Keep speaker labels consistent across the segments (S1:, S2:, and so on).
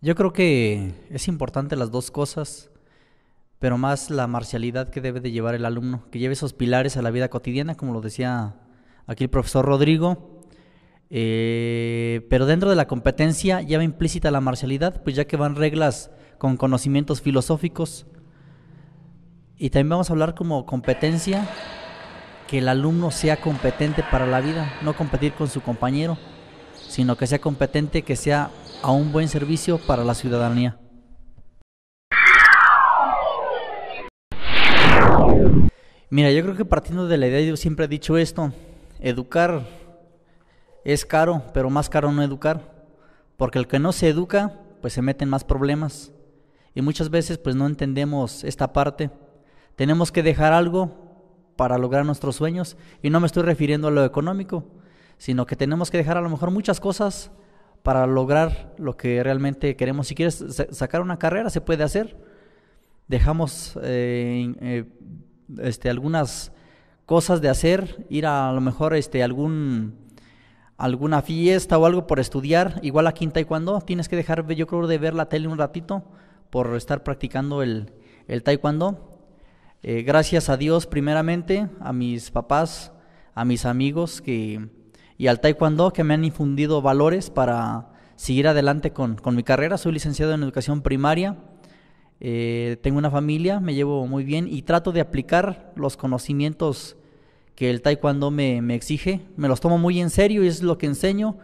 S1: Yo creo que es importante las dos cosas, pero más la marcialidad que debe de llevar el alumno, que lleve esos pilares a la vida cotidiana, como lo decía aquí el profesor Rodrigo. Eh, pero dentro de la competencia ya va implícita la marcialidad, pues ya que van reglas con conocimientos filosóficos. Y también vamos a hablar como competencia, que el alumno sea competente para la vida, no competir con su compañero, sino que sea competente, que sea a un buen servicio para la ciudadanía. Mira, yo creo que partiendo de la idea, yo siempre he dicho esto, educar es caro, pero más caro no educar, porque el que no se educa, pues se mete en más problemas. Y muchas veces pues no entendemos esta parte. Tenemos que dejar algo para lograr nuestros sueños, y no me estoy refiriendo a lo económico, sino que tenemos que dejar a lo mejor muchas cosas para lograr lo que realmente queremos. Si quieres sacar una carrera, se puede hacer. Dejamos eh, eh, este, algunas cosas de hacer, ir a, lo mejor este, algún alguna fiesta o algo por estudiar, igual aquí en Taekwondo, tienes que dejar, yo creo, de ver la tele un ratito por estar practicando el, el Taekwondo. Eh, gracias a Dios primeramente, a mis papás, a mis amigos que y al taekwondo que me han infundido valores para seguir adelante con, mi carrera. Soy licenciado en educación primaria, eh, tengo una familia, me llevo muy bien y trato de aplicar los conocimientos que el taekwondo me, exige. Me los tomo muy en serio y es lo que enseño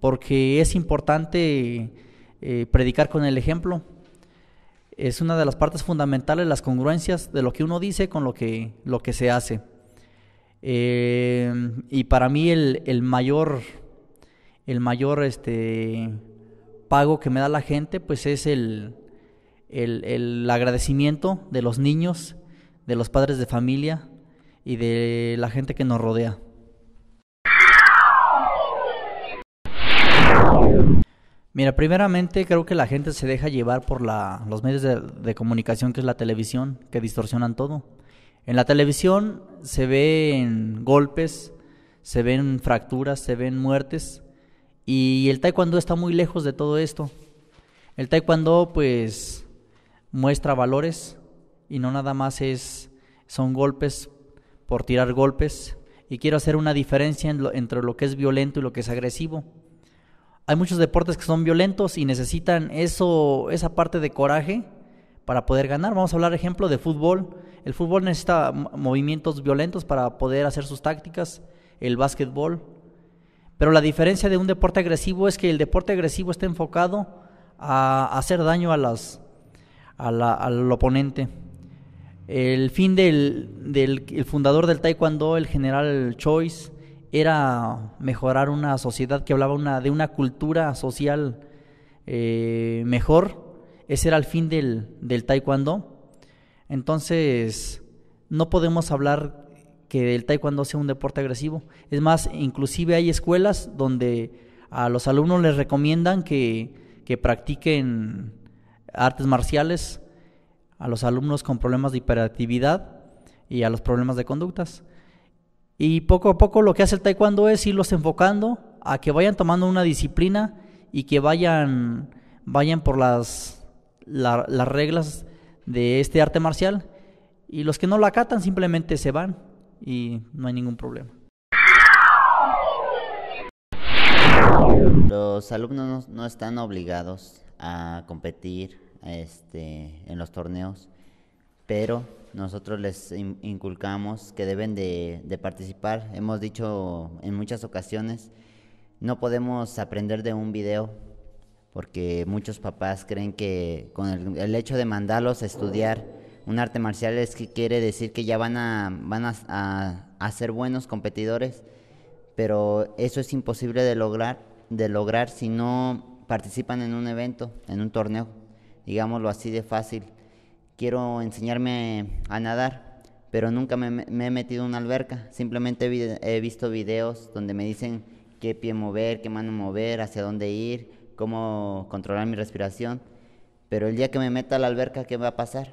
S1: porque es importante eh, predicar con el ejemplo. Es una de las partes fundamentales, las congruencias de lo que uno dice con lo que, lo que se hace. Eh, y para mí el, el, mayor, el mayor este, pago que me da la gente, pues es el, el, el agradecimiento de los niños, de los padres de familia y de la gente que nos rodea. Mira, primeramente creo que la gente se deja llevar por la, los medios de, de, comunicación, que es la televisión, que distorsionan todo. En la televisión se ven golpes, se ven fracturas, se ven muertes y el taekwondo está muy lejos de todo esto. El taekwondo pues muestra valores y no nada más es son golpes por tirar golpes y quiero hacer una diferencia entre lo que es violento y lo que es agresivo. Hay muchos deportes que son violentos y necesitan eso esa parte de coraje para poder ganar. Vamos a hablar ejemplo de fútbol el fútbol necesita movimientos violentos para poder hacer sus tácticas, el básquetbol. Pero la diferencia de un deporte agresivo es que el deporte agresivo está enfocado a hacer daño a las, al oponente. El fin del, el fundador del Taekwondo, el general Choice, era mejorar una sociedad que hablaba de una cultura social eh, mejor. Ese era el fin del taekwondo. Entonces, no podemos hablar que el taekwondo sea un deporte agresivo. Es más, inclusive hay escuelas donde a los alumnos les recomiendan que, practiquen artes marciales a los alumnos con problemas de hiperactividad y a los problemas de conductas. Y poco a poco lo que hace el taekwondo es irlos enfocando a que vayan tomando una disciplina y que vayan, vayan por las, las reglas de este arte marcial y los que no lo acatan simplemente se van y no hay ningún problema.
S2: Los alumnos no, están obligados a competir este, en los torneos, pero nosotros les inculcamos que deben de, de participar. Hemos dicho en muchas ocasiones, no podemos aprender de un video, porque muchos papás creen que con el, hecho de mandarlos a estudiar un arte marcial es que quiere decir que ya van a, van a, a, ser buenos competidores, pero eso es imposible de lograr, de lograr si no participan en un evento, en un torneo, digámoslo así de fácil. Quiero enseñarme a nadar, pero nunca me, he metido en una alberca. Simplemente he, visto videos donde me dicen qué pie mover, qué mano mover, hacia dónde ir, cómo controlar mi respiración. Pero el día que me meta a la alberca, ¿qué va a pasar?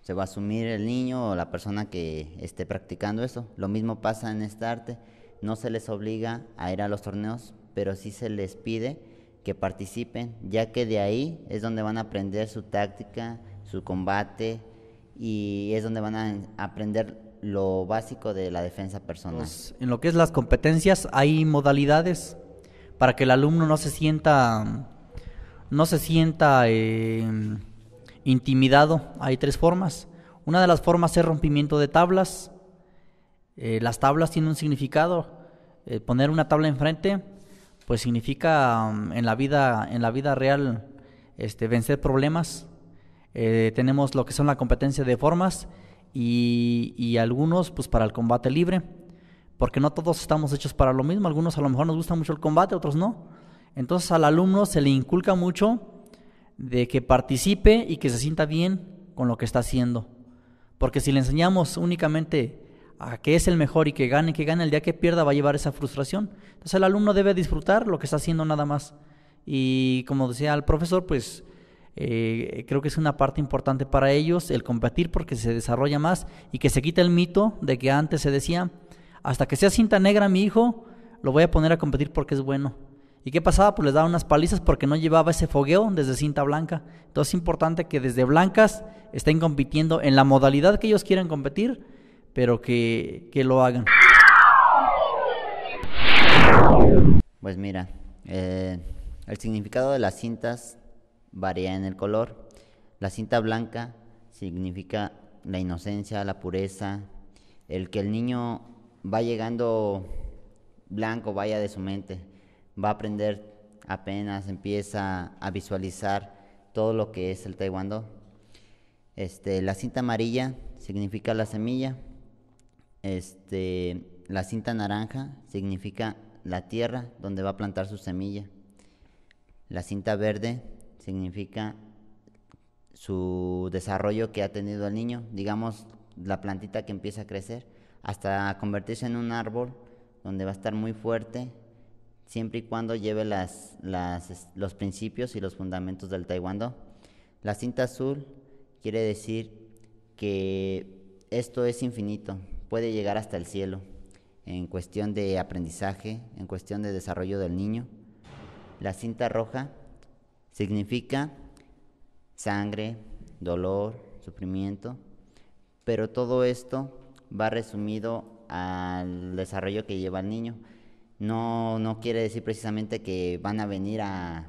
S2: Se va a asumir el niño o la persona que esté practicando eso. Lo mismo pasa en esta arte. No se les obliga a ir a los torneos, pero sí se les pide que participen, ya que de ahí es donde van a aprender su táctica, su combate y es donde van a aprender lo básico de la defensa personal. Pues,
S1: en lo que es las competencias hay modalidades para que el alumno no se sienta, no se sienta eh, intimidado. Hay tres formas. Una de las formas es rompimiento de tablas. Eh, las tablas tienen un significado. Eh, poner una tabla enfrente, pues significa mm, en la vida, en la vida real, este, vencer problemas. tenemos lo que son la competencia de formas y, y algunos, pues para el combate libre porque no todos estamos hechos para lo mismo, algunos a lo mejor nos gusta mucho el combate, otros no. Entonces al alumno se le inculca mucho de que participe y que se sienta bien con lo que está haciendo. Porque si le enseñamos únicamente a que es el mejor y que gane, que gane, el día que pierda va a llevar esa frustración. Entonces el alumno debe disfrutar lo que está haciendo nada más. Y como decía el profesor, pues eh, creo que es una parte importante para ellos el competir porque se desarrolla más y que se quita el mito de que antes se decía hasta que sea cinta negra mi hijo, lo voy a poner a competir porque es bueno. ¿Y qué pasaba? Pues les daba unas palizas porque no llevaba ese fogueo desde cinta blanca. Entonces es importante que desde blancas estén compitiendo en la modalidad que ellos quieran competir, pero que, lo hagan. Pues mira, eh, el significado de las
S2: cintas varía en el color. La cinta blanca significa la inocencia, la pureza, el que el niño va llegando blanco, vaya de su mente, va a aprender apenas empieza a visualizar todo lo que es el taekwondo. Este, la cinta amarilla significa la semilla. Este, la cinta naranja significa la tierra donde va a plantar su semilla. La cinta verde significa su desarrollo que ha tenido el niño, digamos la plantita que empieza a crecer hasta convertirse en un árbol donde va a estar muy fuerte siempre y cuando lleve los principios y los fundamentos del taekwondo. La cinta azul quiere decir que esto es infinito, puede llegar hasta el cielo en cuestión de aprendizaje, en cuestión de desarrollo del niño. La cinta roja significa sangre, dolor, sufrimiento, pero todo esto va resumido al desarrollo que lleva el niño. No, no quiere decir precisamente que van a venir a,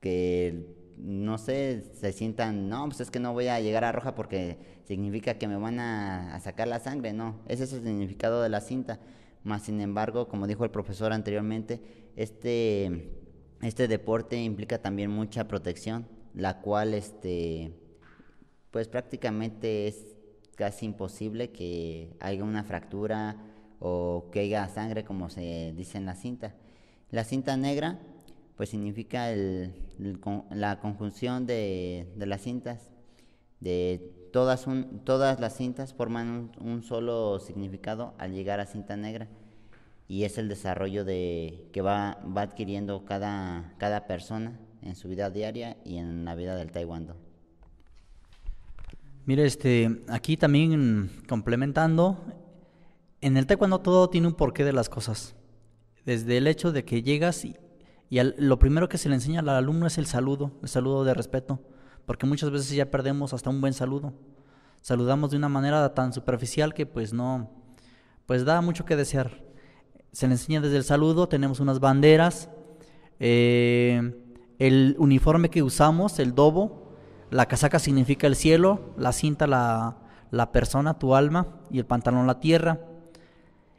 S2: que no sé, se sientan, no, pues es que no voy a llegar a roja porque significa que me van a, sacar la sangre, no, ese es el significado de la cinta. Más sin embargo, como dijo el profesor anteriormente, este, este deporte implica también mucha protección, la cual este, pues prácticamente es casi imposible que haya una fractura o que haya sangre, como se dice en la cinta. La cinta negra, pues significa la conjunción de, las cintas. De todas, todas las cintas forman un, solo significado al llegar a cinta negra. Y es el desarrollo de, que va, va adquiriendo cada, cada persona en su vida diaria y en la vida del taekwondo.
S1: Mire, este, aquí también complementando, en el taekwondo todo tiene un porqué de las cosas. Desde el hecho de que llegas y, lo primero que se le enseña al alumno es el saludo, el saludo de respeto, porque muchas veces ya perdemos hasta un buen saludo. Saludamos de una manera tan superficial que pues no, pues da mucho que desear. Se le enseña desde el saludo, tenemos unas banderas, eh, el uniforme que usamos, el dobo, la casaca significa el cielo, la cinta la, la persona, tu alma, y el pantalón la tierra.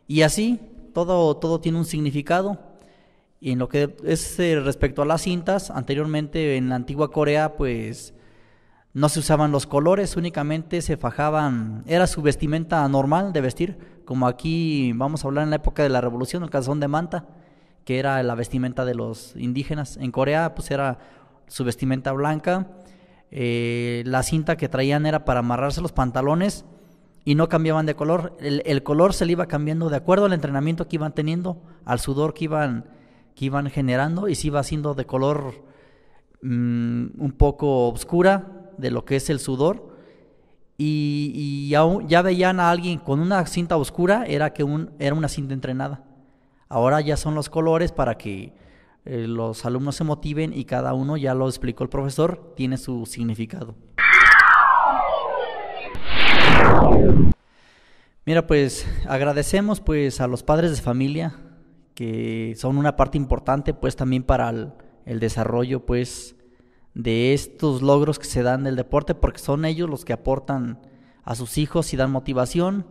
S1: Y así, todo, todo tiene un significado. Y en lo que es eh, respecto a las cintas, anteriormente en la antigua Corea, pues no se usaban los colores, únicamente se fajaban, era su vestimenta normal de vestir, como aquí vamos a hablar en la época de la revolución, el calzón de manta, que era la vestimenta de los indígenas. En Corea, pues era su vestimenta blanca eh, la cinta que traían era para amarrarse los pantalones y no cambiaban de color. El, color se le iba cambiando de acuerdo al entrenamiento que iban teniendo, al sudor que iban, que iban generando y se iba haciendo de color mm, un poco oscura de lo que es el sudor. Y, ya, ya, veían a alguien con una cinta oscura, era que un, era una cinta entrenada. Ahora ya son los colores para que eh, los alumnos se motiven y cada uno, ya lo explicó el profesor, tiene su significado. Mira, pues agradecemos pues a los padres de familia que son una parte importante pues también para el, desarrollo pues de estos logros que se dan del deporte porque son ellos los que aportan a sus hijos y dan motivación.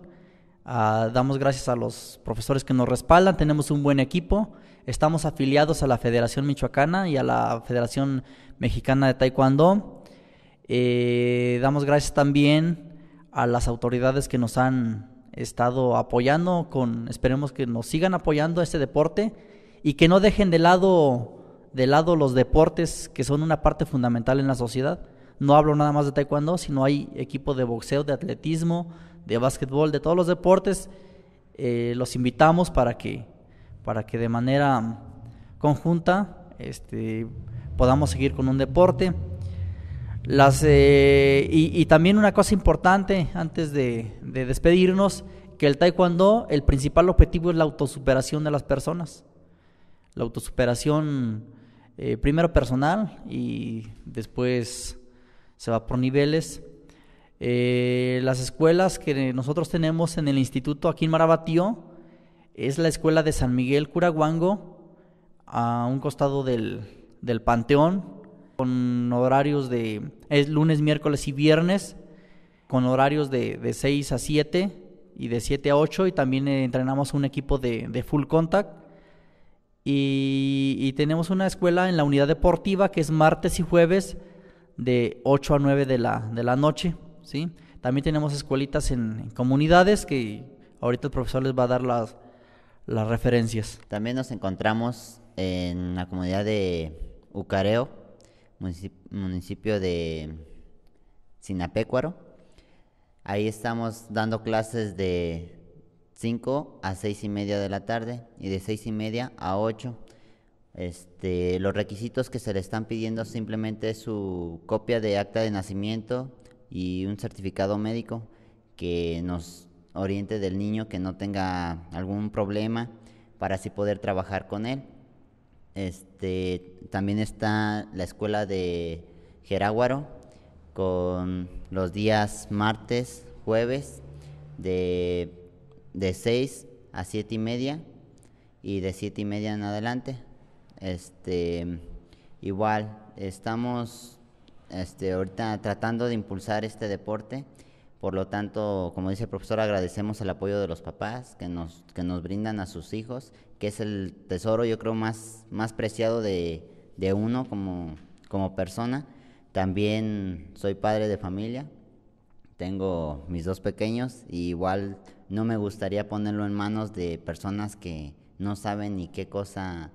S1: Ah, damos gracias a los profesores que nos respaldan, tenemos un buen equipo Estamos afiliados a la Federación Michoacana y a la Federación Mexicana de Taekwondo. Eh, damos gracias también a las autoridades que nos han estado apoyando, con, esperemos que nos sigan apoyando a este deporte y que no dejen de lado, de lado los deportes que son una parte fundamental en la sociedad. No hablo nada más de taekwondo, sino hay equipo de boxeo, de atletismo, de básquetbol, de todos los deportes. Eh, los invitamos para que para que de manera conjunta este, podamos seguir con un deporte. Las, eh, y, también una cosa importante antes de, despedirnos, que el taekwondo, el principal objetivo es la autosuperación de las personas. La autosuperación eh, primero personal y después se va por niveles. Eh, las escuelas que nosotros tenemos en el instituto aquí en Marabatío, es la escuela de San Miguel Curaguango, a un costado del, Panteón, con horarios de es lunes, miércoles y viernes, con horarios de, 6 a 7 y de 7 a 8, y también entrenamos un equipo de, full contact. Y, tenemos una escuela en la unidad deportiva que es martes y jueves de 8 a 9 de la, noche. ¿sí? También tenemos escuelitas en comunidades que ahorita el profesor les va a dar las, las referencias. También nos encontramos
S2: en la comunidad de Ucareo, municipio de Sinapécuaro. Ahí estamos dando clases de 5 a 6 y media de la tarde y de 6 y media a 8. Este, los requisitos que se le están pidiendo simplemente es su copia de acta de nacimiento y un certificado médico que nos oriente del niño que no tenga algún problema para así poder trabajar con él. Este, también está la escuela de Jeráguaro con los días martes, jueves de, 6 a 7 y media y de 7 y media en adelante. Este, igual estamos este, ahorita tratando de impulsar este deporte por lo tanto, como dice el profesor, agradecemos el apoyo de los papás que nos, que nos brindan a sus hijos, que es el tesoro, yo creo, más, más preciado de, de uno como, como persona. También soy padre de familia, tengo mis dos pequeños y igual no me gustaría ponerlo en manos de personas que no saben ni qué cosa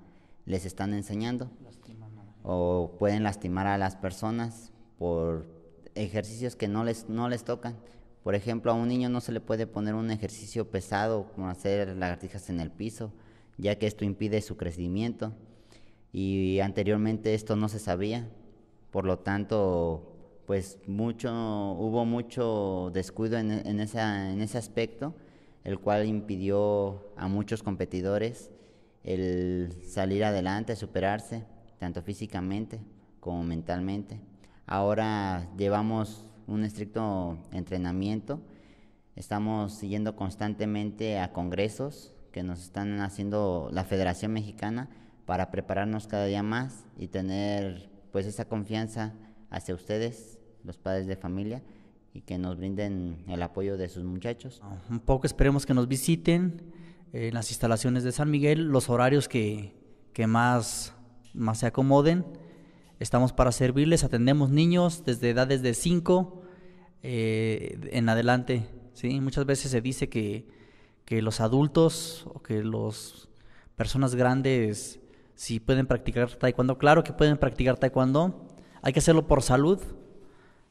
S2: les están enseñando o pueden lastimar a las personas por ejercicios que no les, no les tocan. Por ejemplo, a un niño no se le puede poner un ejercicio pesado como hacer lagartijas en el piso, ya que esto impide su crecimiento. Y anteriormente esto no se sabía. Por lo tanto, pues mucho, hubo mucho descuido en, en ese aspecto, el cual impidió a muchos competidores el salir adelante, superarse, tanto físicamente como mentalmente. Ahora llevamos un estricto entrenamiento. Estamos siguiendo constantemente a congresos que nos están haciendo la Federación Mexicana para prepararnos cada día más y tener pues esa confianza hacia ustedes, los padres de familia, y que nos brinden el apoyo de sus muchachos. Ah,
S1: un poco esperemos que nos visiten en eh, las instalaciones de San Miguel, los horarios que, más, más se acomoden Estamos para servirles, atendemos niños desde edades de 5 eh, en adelante. ¿sí? Muchas veces se dice que, los adultos o que las personas grandes, si pueden practicar taekwondo, claro que pueden practicar taekwondo, hay que hacerlo por salud.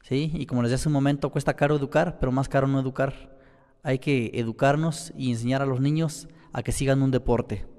S1: ¿sí? Y como les decía hace un momento, cuesta caro educar, pero más caro no educar. Hay que educarnos y enseñar a los niños a que sigan un deporte.